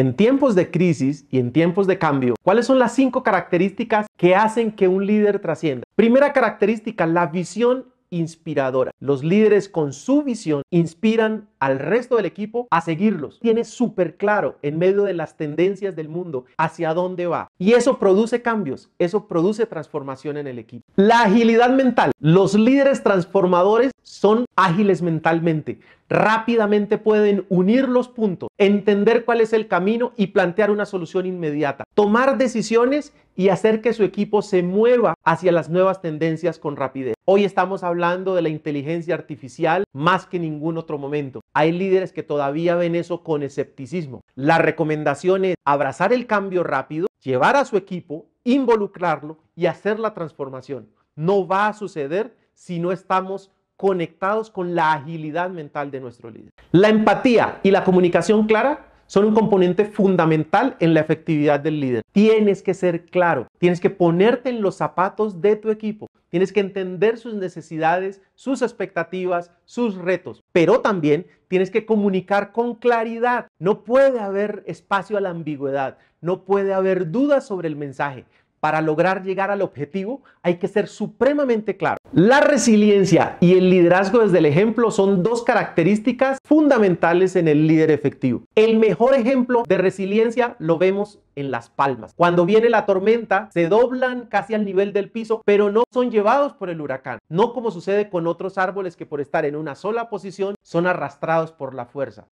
En tiempos de crisis y en tiempos de cambio, ¿cuáles son las cinco características que hacen que un líder trascienda? Primera característica, la visión inspiradora. Los líderes con su visión inspiran al resto del equipo a seguirlos. Tiene súper claro en medio de las tendencias del mundo hacia dónde va. Y eso produce cambios, eso produce transformación en el equipo. La agilidad mental. Los líderes transformadores son ágiles mentalmente. Rápidamente pueden unir los puntos, entender cuál es el camino y plantear una solución inmediata. Tomar decisiones y hacer que su equipo se mueva hacia las nuevas tendencias con rapidez. Hoy estamos hablando de la inteligencia artificial más que ningún otro momento. Hay líderes que todavía ven eso con escepticismo. La recomendación es abrazar el cambio rápido, llevar a su equipo, involucrarlo y hacer la transformación. No va a suceder si no estamos conectados con la agilidad mental de nuestro líder. La empatía y la comunicación clara son un componente fundamental en la efectividad del líder. Tienes que ser claro, tienes que ponerte en los zapatos de tu equipo, tienes que entender sus necesidades, sus expectativas, sus retos, pero también tienes que comunicar con claridad. No puede haber espacio a la ambigüedad, no puede haber dudas sobre el mensaje. Para lograr llegar al objetivo hay que ser supremamente claro. La resiliencia y el liderazgo desde el ejemplo son dos características fundamentales en el líder efectivo. El mejor ejemplo de resiliencia lo vemos en las palmas. Cuando viene la tormenta, se doblan casi al nivel del piso, pero no son llevados por el huracán. No como sucede con otros árboles que por estar en una sola posición son arrastrados por la fuerza.